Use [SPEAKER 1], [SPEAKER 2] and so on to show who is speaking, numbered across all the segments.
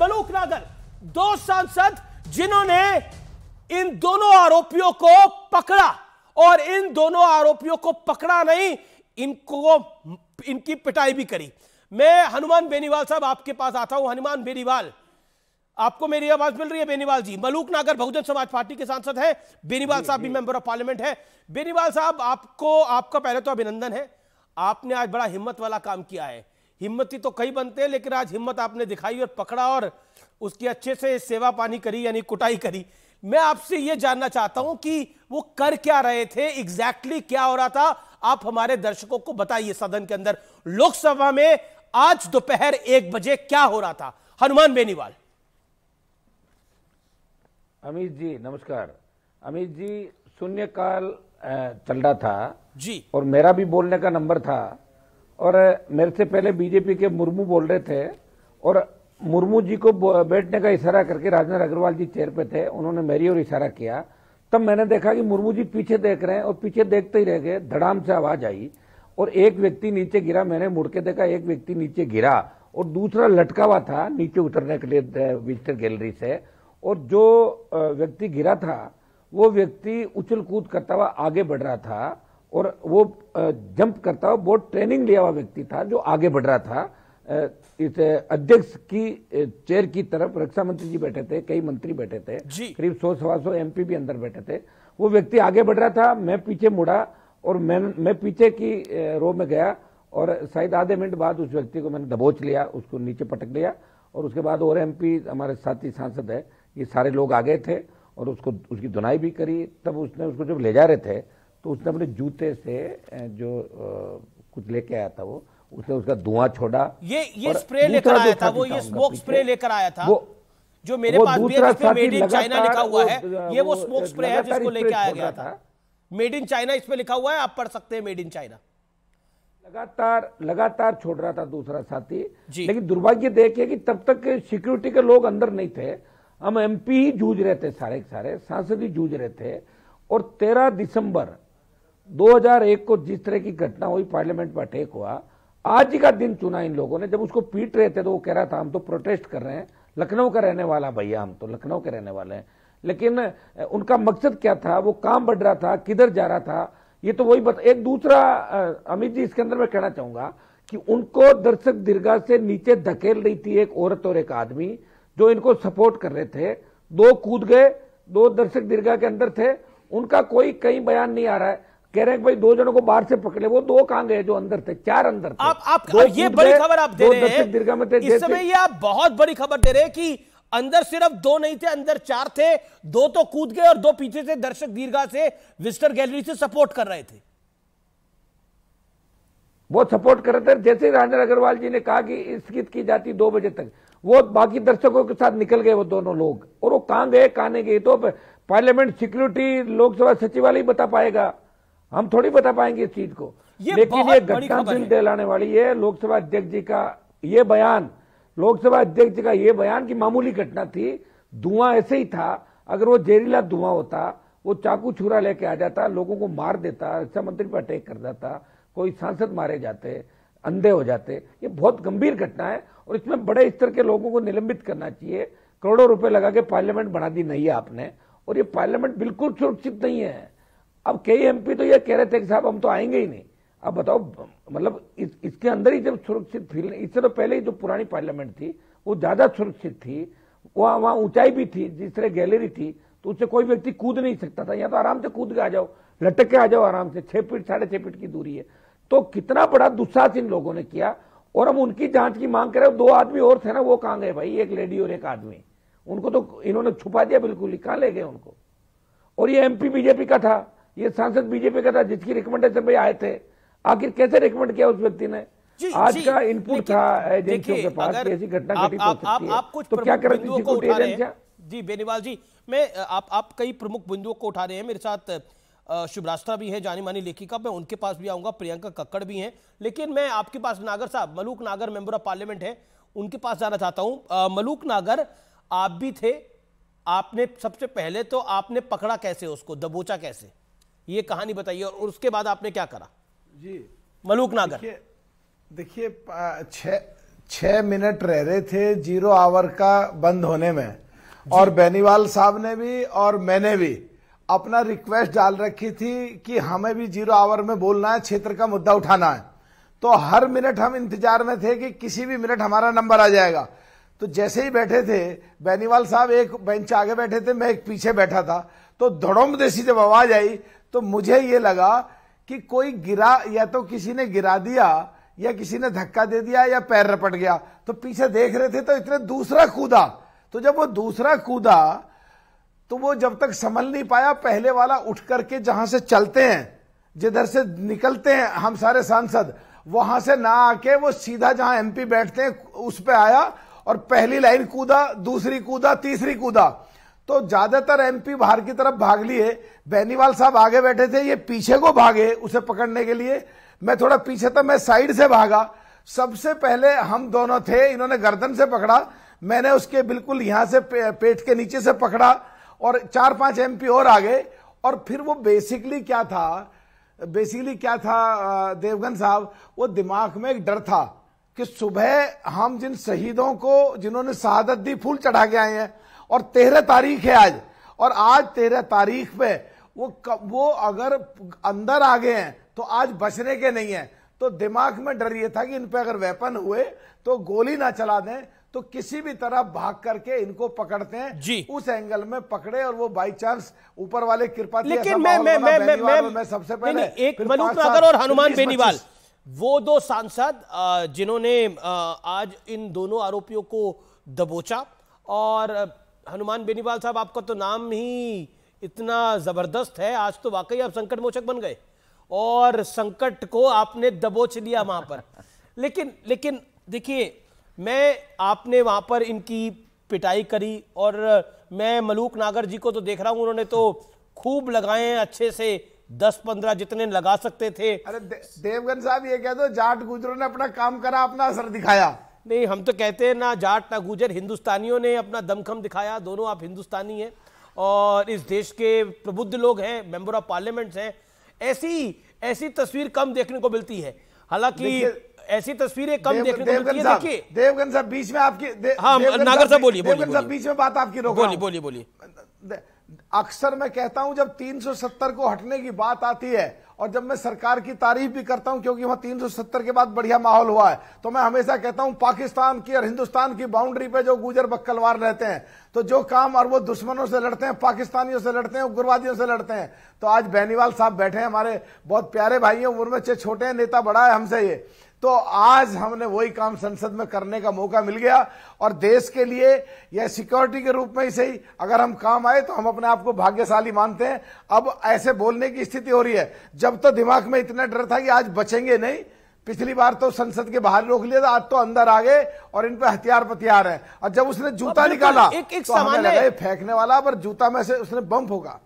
[SPEAKER 1] मलूक नागर दो सांसद जिन्होंने इन दोनों आरोपियों को पकड़ा और इन दोनों आरोपियों को पकड़ा नहीं इनको इनकी पिटाई भी करी मैं हनुमान बेनीवाल साहब आपके पास आता हूं हनुमान बेनीवाल आपको मेरी आवाज मिल रही है बेनीवाल जी मलूक नागर बहुजन समाज पार्टी के सांसद हैं बेनीवाल साहब भी मेंबर ऑफ पार्लियामेंट है बेनीवाल साहब आपको आपका पहले तो अभिनंदन है आपने आज बड़ा हिम्मत वाला काम किया है हिम्मती तो कई बनते हैं लेकिन आज हिम्मत आपने दिखाई और पकड़ा और उसकी अच्छे से सेवा पानी करी यानी कुटाई करी मैं आपसे ये जानना चाहता हूं कि वो कर क्या रहे थे एग्जैक्टली क्या हो रहा था आप हमारे दर्शकों को बताइए सदन के अंदर लोकसभा में आज दोपहर एक बजे क्या हो रहा था हनुमान बेनीवाल
[SPEAKER 2] अमित जी नमस्कार अमित जी शून्यकाल चल रहा था जी और मेरा भी बोलने का नंबर था और मेरे से पहले बीजेपी के मुर्मू बोल रहे थे और मुर्मू जी को बैठने का इशारा करके राजनाथ अग्रवाल जी चेयर पे थे उन्होंने मेरी ओर इशारा किया तब मैंने देखा कि मुर्मू जी पीछे देख रहे हैं और पीछे देखते ही रह गए धड़ाम से आवाज आई और एक व्यक्ति नीचे गिरा मैंने मुड़के देखा एक व्यक्ति नीचे गिरा और दूसरा लटका हुआ था नीचे उतरने के लिए विजिटर गैलरी से और जो व्यक्ति गिरा था वो व्यक्ति उछल कूद करता हुआ आगे बढ़ रहा था और वो जंप करता हुआ बहुत ट्रेनिंग लिया हुआ व्यक्ति था जो आगे बढ़ रहा था इस अध्यक्ष की चेयर की तरफ रक्षा मंत्री जी बैठे थे कई मंत्री बैठे थे करीब सौ सवा सौ एम भी अंदर बैठे थे वो व्यक्ति आगे बढ़ रहा था मैं पीछे मुड़ा और मैं मैं पीछे की रो में गया और शायद आधे मिनट बाद उस व्यक्ति को मैंने दबोच लिया उसको नीचे पटक लिया और उसके बाद और एम हमारे साथी सांसद है ये सारे लोग आ गए थे और उसको उसकी धुनाई भी करी तब उसने उसको जब ले जा रहे थे तो उसने अपने जूते से जो कुछ लेके आया था वो उसने उसका धुआं छोड़ा ये ये स्प्रे लेकर आया था वो ये स्मोक स्प्रे लेकर आया था
[SPEAKER 1] जो मेरे पास भी है जिसमें मेड इन चाइना लिखा हुआ है ये वो स्मोक स्प्रे है जिसको लेके आया गया था मेड इन चाइना इसमें लिखा हुआ है आप पढ़ सकते हैं मेड इन चाइना
[SPEAKER 2] लगातार लगातार छोड़ रहा था दूसरा साथी लेकिन दुर्भाग्य देखिए कि तब तक सिक्योरिटी के लोग अंदर नहीं थे हम एमपी ही जूझ रहे थे सारे के सारे सांसद ही जूझ रहे थे और 13 दिसंबर 2001 को जिस तरह की घटना हुई पार्लियामेंट में अटैक हुआ आज ही का दिन चुना इन लोगों ने जब उसको पीट रहे थे तो वो कह रहा था हम तो प्रोटेस्ट कर रहे हैं लखनऊ का रहने वाला भैया हम तो लखनऊ के रहने वाले हैं लेकिन उनका मकसद क्या था वो काम बढ़ रहा था किधर जा रहा था ये तो वही बता एक दूसरा अमित जी इसके अंदर मैं कहना चाहूंगा कि उनको दर्शक दीर्घा से नीचे धकेल रही थी एक औरत और एक आदमी जो इनको सपोर्ट कर रहे थे दो कूद गए दो दर्शक दीर्घा के अंदर थे उनका कोई कहीं बयान नहीं आ रहा है कह रहे हैं भाई दो जनों को बाहर से पकड़े वो दो कहां गए जो अंदर थे चार अंदर थे आप आप दो ये बड़ी खबर आप दे रहे हैं दीर्घा में थे इस समय ये
[SPEAKER 1] आप बहुत बड़ी खबर दे रहे हैं कि अंदर सिर्फ दो नहीं थे अंदर चार थे दो तो कूद गए और दो पीछे से दर्शक दीर्घा से विस्टर गैलरी से सपोर्ट कर रहे थे
[SPEAKER 2] वो सपोर्ट कर रहे थे जैसे ही राजेंद्र अग्रवाल जी ने कहा कि स्थगित की जाती दो बजे तक वो बाकी दर्शकों के साथ निकल गए वो दोनों लोग और वो कहां गए कहां नहीं गए तो पार्लियामेंट सिक्योरिटी लोकसभा सचिवालय बता पाएगा हम थोड़ी बता पाएंगे इस चीज को ये लेकिन ये घटनाशील दिलाने वाली है लोकसभा अध्यक्ष जी का ये बयान लोकसभा अध्यक्ष जी का ये बयान की मामूली घटना थी धुआं ऐसे ही था अगर वो जहरीला धुआं होता वो चाकू छुरा लेके आ जाता लोगों को मार देता रक्षा मंत्री पर अटैक कर जाता कोई सांसद मारे जाते अंधे हो जाते ये बहुत गंभीर घटना है और इसमें बड़े स्तर के लोगों को निलंबित करना चाहिए करोड़ों रुपए लगा के पार्लियामेंट बना दी नहीं है आपने और ये पार्लियामेंट बिल्कुल सुरक्षित नहीं है अब कई एमपी तो ये कह रहे थे कि साहब हम तो आएंगे ही नहीं अब बताओ मतलब इस, इसके अंदर ही जब सुरक्षित फील इससे तो पहले ही जो पुरानी पार्लियामेंट थी वो ज्यादा सुरक्षित थी वहाँ वहाँ ऊंचाई भी थी जिस तरह गैलरी थी तो उससे कोई व्यक्ति कूद नहीं सकता था यहाँ तो आराम से कूद के आ जाओ लटक के आ जाओ आराम से छह फीट साढ़े छह फीट की दूरी है तो कितना बड़ा दुस्साहस इन लोगों ने किया और हम उनकी जांच की मांग करें दो आदमी और थे ना वो कहाँ गए भाई एक लेडी और एक आदमी उनको तो इन्होंने छुपा दिया बिल्कुल ही कहाँ ले गए उनको और ये एमपी बीजेपी का था ये सांसद बीजेपी का था जिसकी रिकमेंडेशन पे आए थे आखिर कैसे रिकमेंड किया उस व्यक्ति ने जी, आज का इनपुट था एजेंसियों के पास ऐसी घटना घटित तो हो सकती है तो क्या करें
[SPEAKER 1] जी बेनीवाल जी मैं आप आप कई प्रमुख बिंदुओं को उठा रहे हैं मेरे साथ शुभराष्ट्रा भी है जानी मानी लेखिका मैं उनके पास भी आऊंगा प्रियंका कक्कड़ भी हैं लेकिन मैं आपके पास नागर साहब मलूक नागर मेंबर ऑफ पार्लियामेंट है उनके पास जाना चाहता हूं मलूक नागर आप भी थे आपने सबसे पहले तो आपने पकड़ा कैसे उसको दबोचा कैसे ये कहानी बताइए और उसके बाद आपने क्या करा जी मलूक नागर
[SPEAKER 3] देखिए छ मिनट रह रहे थे जीरो आवर का बंद होने में और बेनीवाल साहब ने भी और मैंने भी अपना रिक्वेस्ट डाल रखी थी कि हमें भी जीरो आवर में बोलना है क्षेत्र का मुद्दा उठाना है तो हर मिनट हम इंतजार में थे कि किसी भी मिनट हमारा नंबर आ जाएगा तो जैसे ही बैठे थे बेनीवाल साहब एक बेंच आगे बैठे थे मैं एक पीछे बैठा था तो धड़ोम देसी जब आवाज आई तो मुझे ये लगा कि कोई गिरा या तो किसी ने गिरा दिया या किसी ने धक्का दे दिया या पैर रपट गया तो पीछे देख रहे थे तो इतने दूसरा कूदा तो जब वो दूसरा कूदा तो वो जब तक संभल नहीं पाया पहले वाला उठ करके जहां से चलते हैं जिधर से निकलते हैं हम सारे सांसद वहां से ना आके वो सीधा जहां एमपी बैठते हैं उस पर आया और पहली लाइन कूदा दूसरी कूदा तीसरी कूदा तो ज्यादातर एमपी बाहर की तरफ भाग लिए बेनीवाल साहब आगे बैठे थे ये पीछे को भागे उसे पकड़ने के लिए मैं थोड़ा पीछे था मैं साइड से भागा सबसे पहले हम दोनों थे इन्होंने गर्दन से पकड़ा मैंने उसके बिल्कुल यहां से पे, पेट के नीचे से पकड़ा और चार पांच एमपी और आ गए और फिर वो बेसिकली क्या था बेसिकली क्या था देवगन साहब वो दिमाग में एक डर था कि सुबह हम जिन शहीदों को जिन्होंने शहादत दी फूल चढ़ा के आए हैं और तेरह तारीख है आज और आज तेरह तारीख में वो वो अगर अंदर आ गए हैं तो आज बचने के नहीं है तो दिमाग में डर ये था कि इन पे अगर वेपन हुए तो गोली ना चला दें तो किसी भी तरह भाग करके इनको पकड़ते हैं जी उस एंगल में पकड़े और वो बाई चांस ऊपर वाले कृपा लेकिन मैं मैं मैं मैं मैं मैं सबसे पहले एक मनु और हनुमान बेनीवाल
[SPEAKER 1] वो दो सांसद जिन्होंने आज इन दोनों आरोपियों को दबोचा और हनुमान बेनीवाल साहब आपका तो नाम ही इतना ज़बरदस्त है आज तो वाकई आप संकट मोचक बन गए और संकट को आपने दबोच लिया वहां पर लेकिन लेकिन देखिए मैं आपने वहां पर इनकी पिटाई करी और मैं मलूक नागर जी को तो देख रहा हूं उन्होंने तो खूब लगाए अच्छे से दस पंद्रह जितने लगा सकते थे अरे दे, देवगन साहब ये कह दो जाट गुजरों ने अपना काम करा अपना असर दिखाया नहीं हम तो कहते हैं ना जाट ना गुजर हिंदुस्तानियों ने अपना दमखम दिखाया दोनों आप हिंदुस्तानी हैं और इस देश के प्रबुद्ध लोग हैं मेंबर ऑफ पार्लियामेंट्स हैं ऐसी ऐसी तस्वीर कम देखने को मिलती है हालांकि ऐसी तस्वीरें कम देखने को मिलती है देखिए देवगन साहब बीच में आपकी हाँ नागर साहब बोलिए देवगन साहब बीच
[SPEAKER 3] में बात आपकी रोक बोलिए बोलिए बोलिए अक्सर मैं कहता हूं जब 370 को हटने की बात आती है और जब मैं सरकार की तारीफ भी करता हूं क्योंकि वहां 370 के बाद बढ़िया माहौल हुआ है तो मैं हमेशा कहता हूं पाकिस्तान की और हिंदुस्तान की बाउंड्री पे जो गुजर बक्कलवार रहते हैं तो जो काम और वो दुश्मनों से लड़ते हैं पाकिस्तानियों से लड़ते हैं उग्रवादियों से लड़ते हैं तो आज बैनीवाल साहब बैठे हैं हमारे बहुत प्यारे भाई हैं उम्र में छोटे हैं नेता बड़ा है हमसे ये तो आज हमने वही काम संसद में करने का मौका मिल गया और देश के लिए यह सिक्योरिटी के रूप में ही सही अगर हम काम आए तो हम अपने आप को भाग्यशाली मानते हैं अब ऐसे बोलने की स्थिति हो रही है जब तो दिमाग में इतना डर था कि आज बचेंगे नहीं पिछली बार तो संसद के बाहर रोक लिया था आज तो अंदर आ गए और इन पर हथियार पथियार है और जब उसने जूता निकाला एक, एक तो
[SPEAKER 1] फेंकने वाला पर जूता में से उसने बम होगा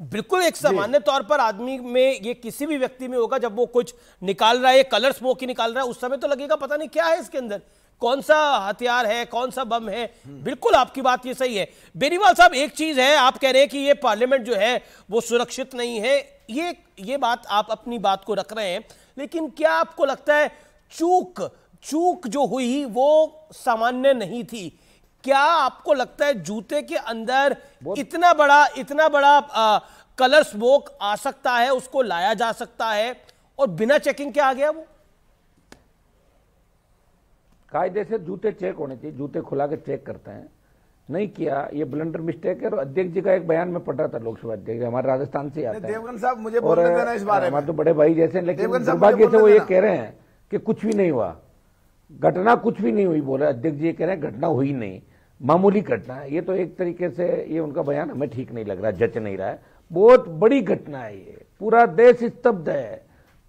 [SPEAKER 1] बिल्कुल एक सामान्य तौर पर आदमी में ये किसी भी व्यक्ति में होगा जब वो कुछ निकाल रहा है कलर स्मोक ही निकाल रहा है उस समय तो लगेगा पता नहीं क्या है इसके अंदर कौन सा हथियार है कौन सा बम है बिल्कुल आपकी बात ये सही है बेनीवाल साहब एक चीज है आप कह रहे हैं कि ये पार्लियामेंट जो है वो सुरक्षित नहीं है ये ये बात आप अपनी बात को रख रहे हैं लेकिन क्या आपको लगता है चूक चूक जो हुई वो सामान्य नहीं थी क्या आपको लगता है जूते के अंदर इतना बड़ा इतना बड़ा आ, कलर स्मोक आ सकता है उसको लाया जा सकता है और बिना चेकिंग के आ गया वो
[SPEAKER 2] कायदे से जूते चेक होने चाहिए जूते खुला के चेक करते हैं नहीं किया ये ब्लंडर मिस्टेक है और अध्यक्ष जी का एक बयान में पढ़ रहा था लोकसभा अध्यक्ष हमारे राजस्थान से आते देवगन साहब मुझे और देना इस बारे में तो बड़े भाई जैसे लेकिन दुर्भाग्य से वो ये कह रहे हैं कि कुछ भी नहीं हुआ घटना कुछ भी नहीं हुई बोले अध्यक्ष जी कह रहे हैं घटना हुई नहीं मामूली घटना है ये तो एक तरीके से ये उनका बयान हमें ठीक नहीं लग रहा जच नहीं रहा है बहुत बड़ी घटना है ये पूरा देश स्तब्ध है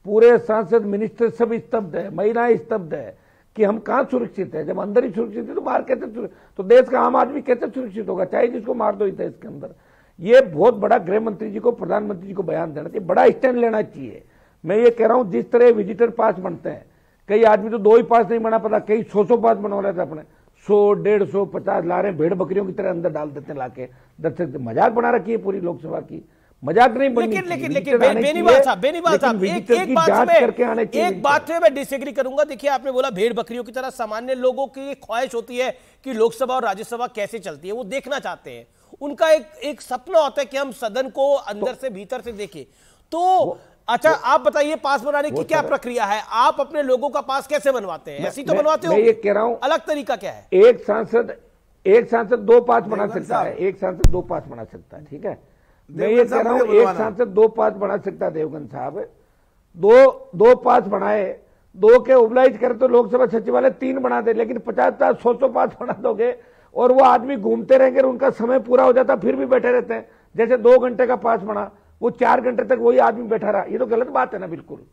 [SPEAKER 2] पूरे सांसद मिनिस्टर सब स्तब्ध है महिलाएं स्तब्ध है कि हम कहाँ सुरक्षित है जब अंदर ही सुरक्षित है तो बाहर कैसे तो देश का आम आदमी कैसे सुरक्षित होगा चाहे जिसको मार दो देश के अंदर ये बहुत बड़ा गृह मंत्री जी को प्रधानमंत्री जी को बयान देना चाहिए बड़ा स्टैंड लेना चाहिए मैं ये कह रहा हूँ जिस तरह विजिटर पास बनते हैं कई आदमी तो दो ही पास नहीं बना पता कई सौ सौ पास बनवा रहे थे अपने सौ डेढ़ सौ पचास ला रहे भेड़ बकरियों की तरह अंदर डाल देते लाके दर्शक तो मजाक बना रखी है पूरी लोकसभा की मजाक नहीं बननी लेकिन लेकिन लेकिन बेनीवाल साहब बेनीवाल साहब एक एक बात में करके आने एक
[SPEAKER 1] बात में मैं डिसएग्री करूंगा देखिए आपने बोला भेड़ बकरियों की तरह सामान्य लोगों की ख्वाहिश होती है कि लोकसभा और राज्यसभा कैसे चलती है वो देखना चाहते हैं उनका एक एक सपना होता है कि हम सदन को अंदर तो- से भीतर से देखें तो अच्छा तो, आप बताइए पास बनाने की क्या तो प्रक्रिया है आप अपने लोगों का पास कैसे बनवाते हैं ऐसी तो बनवाते हो ये कह रहा हूँ अलग तरीका क्या है
[SPEAKER 2] एक सांसद एक सांसद दो पास बना सकता है एक सांसद दो पास बना सकता है ठीक है मैं ये कह रहा हूँ एक सांसद दो पास बना सकता है देवगन साहब दो दो पास बनाए दो के ओबलाइज करे तो लोकसभा सचिवालय तीन बना दे लेकिन पचास पचास सौ सौ पास बना दोगे और वो आदमी घूमते रहेंगे उनका समय पूरा हो जाता फिर भी बैठे रहते हैं जैसे दो घंटे का पास बना वो
[SPEAKER 1] चार घंटे तक वही आदमी बैठा रहा ये तो गलत बात है ना बिल्कुल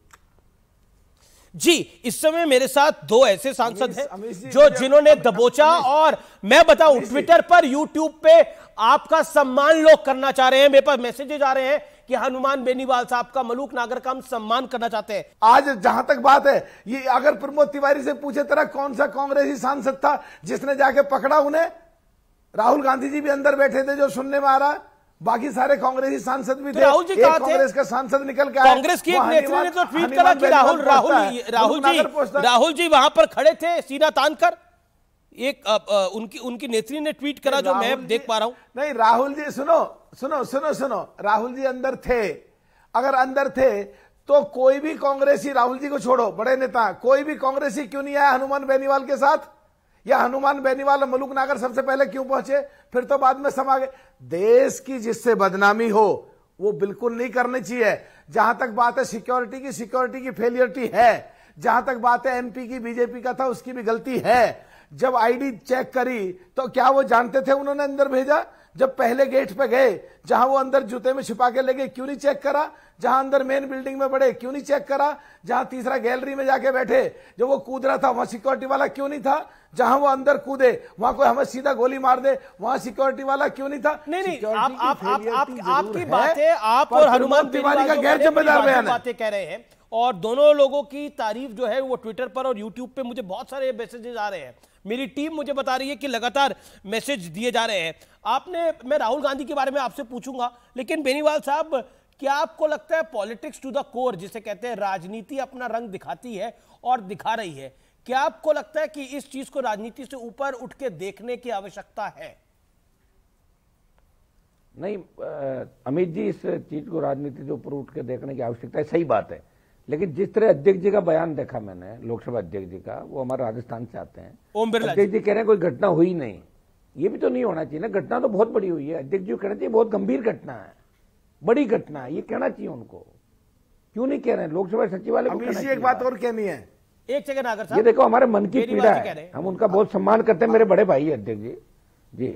[SPEAKER 1] जी इस समय मेरे साथ दो ऐसे सांसद हैं जो जिन्होंने दबोचा और मैं बताऊं ट्विटर पर यूट्यूब पे आपका सम्मान लोग करना चाह रहे हैं मेरे पास मैसेजेज आ रहे हैं कि हनुमान बेनीवाल साहब का मलूक नागर का हम सम्मान करना चाहते हैं आज जहां तक बात है ये
[SPEAKER 3] अगर प्रमोद तिवारी से पूछे तरह कौन सा कांग्रेसी सांसद था जिसने जाके पकड़ा उन्हें राहुल गांधी जी भी अंदर बैठे थे जो सुनने में आ रहा है बाकी सारे कांग्रेसी सांसद भी तो थे राहुल जी कहा कांग्रेस का सांसद निकल के कांग्रेस की एक नेत्री ने तो ट्वीट करा कि राहुल राहुल राहुल जी राहुल
[SPEAKER 1] जी वहां पर खड़े थे सीना तान कर एक आ, आ, उनकी उनकी नेत्री ने ट्वीट करा जो मैं देख पा रहा हूं नहीं राहुल जी सुनो सुनो सुनो सुनो राहुल जी अंदर थे
[SPEAKER 3] अगर अंदर थे तो कोई भी कांग्रेसी राहुल जी को छोड़ो बड़े नेता कोई भी कांग्रेसी क्यों नहीं आया हनुमान बेनीवाल के साथ या हनुमान बेनीवाल और मलुक नागर सबसे पहले क्यों पहुंचे फिर तो बाद में समा गए देश की जिससे बदनामी हो वो बिल्कुल नहीं करनी चाहिए जहां तक बात है सिक्योरिटी की सिक्योरिटी की फेलियरिटी है जहां तक बात है एमपी की बीजेपी का था उसकी भी गलती है जब आईडी चेक करी तो क्या वो जानते थे उन्होंने अंदर भेजा जब पहले गेट पे गए जहां वो अंदर जूते में छिपा के ले गए क्यों नहीं चेक करा जहां अंदर मेन बिल्डिंग में बड़े क्यों नहीं चेक करा जहां तीसरा गैलरी में जाके बैठे जो वो कूद रहा था वहां सिक्योरिटी वाला क्यों नहीं था जहां वो अंदर कूदे वहां कोई हमें सीधा गोली मार
[SPEAKER 1] दे वहां सिक्योरिटी वाला क्यों नहीं था नहीं नहीं आप आप आप आप आपकी बातें आप और हनुमान तिवारी का गैर जिम्मेदार बयान बातें कह रहे हैं और दोनों लोगों की तारीफ जो है वो ट्विटर पर और यूट्यूब पे मुझे बहुत सारे मैसेजेस आ रहे हैं मेरी टीम मुझे बता रही है कि लगातार मैसेज दिए जा रहे हैं आपने मैं राहुल गांधी के बारे में आपसे पूछूंगा लेकिन बेनीवाल साहब क्या आपको लगता है पॉलिटिक्स टू द कोर जिसे कहते हैं राजनीति अपना रंग दिखाती है और दिखा रही है क्या आपको लगता है कि इस चीज को राजनीति से ऊपर उठ के देखने की आवश्यकता है
[SPEAKER 2] नहीं अमित जी इस चीज को राजनीति से ऊपर उठ के देखने की आवश्यकता है सही बात है लेकिन जिस तरह अध्यक्ष जी का बयान देखा मैंने लोकसभा अध्यक्ष जी का वो हमारे राजस्थान से आते हैं ओम बिरला अध्यक्ष जी कह रहे हैं कोई घटना हुई नहीं ये भी तो नहीं होना चाहिए ना घटना तो बहुत बड़ी हुई है अध्यक्ष जी कहना चाहिए बहुत गंभीर घटना है बड़ी घटना है ये कहना चाहिए उनको क्यों नहीं कह रहे हैं लोकसभा सचिवालय एक बात और कहनी है
[SPEAKER 1] एक सेकंड आकर ये देखो हमारे मन की पीड़ा है
[SPEAKER 2] हम उनका बहुत सम्मान करते हैं मेरे बड़े भाई अध्यक्ष जी जी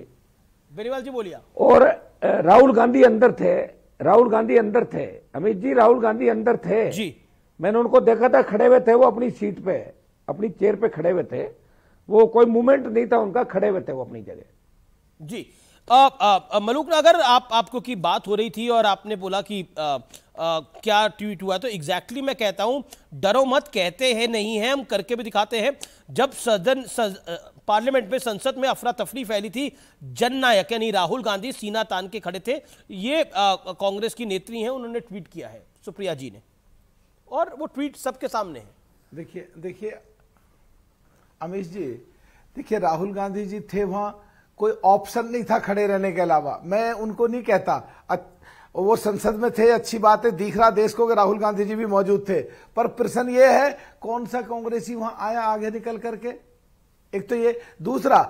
[SPEAKER 1] बेरीवाल जी बोलिया और
[SPEAKER 2] राहुल गांधी अंदर थे राहुल गांधी अंदर थे अमित जी राहुल गांधी अंदर थे जी मैंने उनको देखा था खड़े हुए थे वो अपनी सीट पे अपनी चेयर पे खड़े हुए थे वो कोई मूवमेंट नहीं था उनका खड़े हुए थे वो अपनी जगह
[SPEAKER 1] जी मलूक अगर आप आपको की बात हो रही थी और आपने बोला कि आ, आ, क्या ट्वीट हुआ तो एग्जैक्टली exactly मैं कहता हूं डरो मत कहते हैं नहीं है हम करके भी दिखाते हैं जब सदन सज, पार्लियामेंट में संसद में अफरा तफरी फैली थी जननायक यानी राहुल गांधी सीना तान के खड़े थे ये कांग्रेस की नेत्री हैं उन्होंने ट्वीट किया है सुप्रिया जी ने और वो ट्वीट सबके सामने है देखिए देखिए अमित जी देखिए राहुल गांधी जी थे वहां कोई
[SPEAKER 3] ऑप्शन नहीं था खड़े रहने के अलावा मैं उनको नहीं कहता वो संसद में थे अच्छी बात है दिख रहा देश को कि राहुल गांधी जी भी मौजूद थे पर प्रश्न ये है कौन सा कांग्रेसी वहां आया आगे निकल करके एक तो ये दूसरा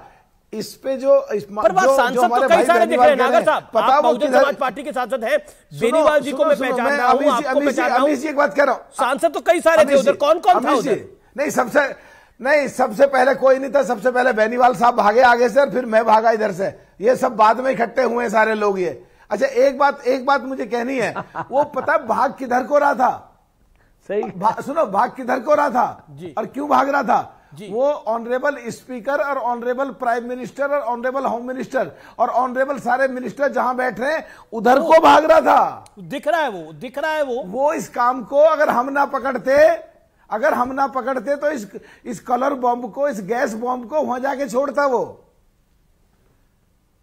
[SPEAKER 3] इस पे जो इस पर बात सांसद तो कई सारे दिख रहे हैं नागर साहब पता आप बहुजन समाज
[SPEAKER 1] पार्टी के सांसद हैं बेनीवाल जी को मैं पहचान रहा हूं आपको पहचान रहा हूं एक बात कह रहा हूं सांसद तो कई सारे थे उधर कौन कौन था उधर नहीं सबसे
[SPEAKER 3] नहीं सबसे पहले कोई नहीं था सबसे पहले बेनीवाल साहब भागे आगे से और फिर मैं भागा इधर से ये सब बाद में इकट्ठे हुए सारे लोग ये अच्छा एक बात एक बात मुझे कहनी है वो पता भाग किधर को रहा था सही सुनो भाग किधर को रहा था और क्यों भाग रहा था वो ऑनरेबल स्पीकर और ऑनरेबल प्राइम मिनिस्टर और ऑनरेबल होम मिनिस्टर और ऑनरेबल सारे मिनिस्टर जहां बैठ रहे उधर को भाग रहा था दिख रहा है वो दिख रहा है वो वो इस काम को अगर हम ना पकड़ते अगर हम ना पकड़ते तो इस इस कलर बॉम्ब को इस गैस बॉम्ब को वहां जाके छोड़ता वो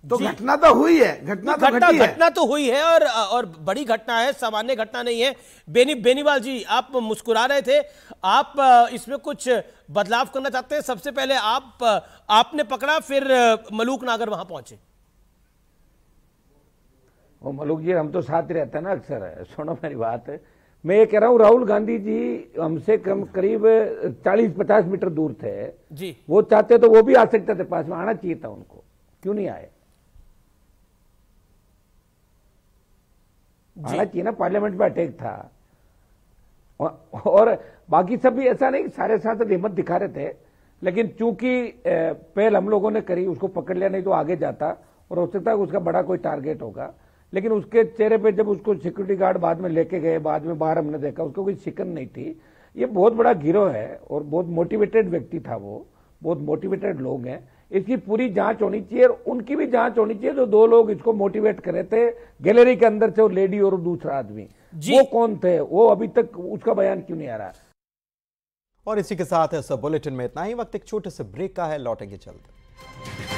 [SPEAKER 1] तो घटना तो हुई है घटना तो घटना घटना तो हुई है और और बड़ी घटना है सामान्य घटना नहीं है बेनी बेनीवाल जी आप मुस्कुरा रहे थे आप इसमें कुछ बदलाव करना चाहते हैं सबसे पहले आप आपने पकड़ा फिर मलूक नागर वहां पहुंचे
[SPEAKER 2] ओ मलूक जी हम तो साथ रहते हैं ना अक्सर सुनो मेरी बात मैं ये कह रहा हूँ राहुल गांधी जी हमसे कम करीब 40-50 मीटर दूर थे जी वो चाहते तो वो भी आ सकते थे पास में आना चाहिए था उनको क्यों नहीं आए हालांकि ना पार्लियामेंट में अटैक था और बाकी सब भी ऐसा नहीं सारे साथ हिम्मत दिखा रहे थे लेकिन चूंकि पहल हम लोगों ने करी उसको पकड़ लिया नहीं तो आगे जाता और हो सकता है उसका बड़ा कोई टारगेट होगा लेकिन उसके चेहरे पे जब उसको सिक्योरिटी गार्ड बाद में लेके गए बाद में बाहर हमने देखा उसको कोई शिकन नहीं थी ये बहुत बड़ा गिरोह है और बहुत मोटिवेटेड व्यक्ति था वो बहुत मोटिवेटेड लोग हैं इसकी पूरी जांच होनी चाहिए और उनकी भी जांच होनी चाहिए जो दो लोग इसको मोटिवेट करे थे गैलरी के अंदर से वो लेडी और दूसरा आदमी वो कौन थे वो अभी तक उसका बयान क्यों नहीं आ रहा और इसी के साथ
[SPEAKER 1] इस बुलेटिन में इतना ही वक्त एक छोटे से ब्रेक का है लौटेंगे जल्द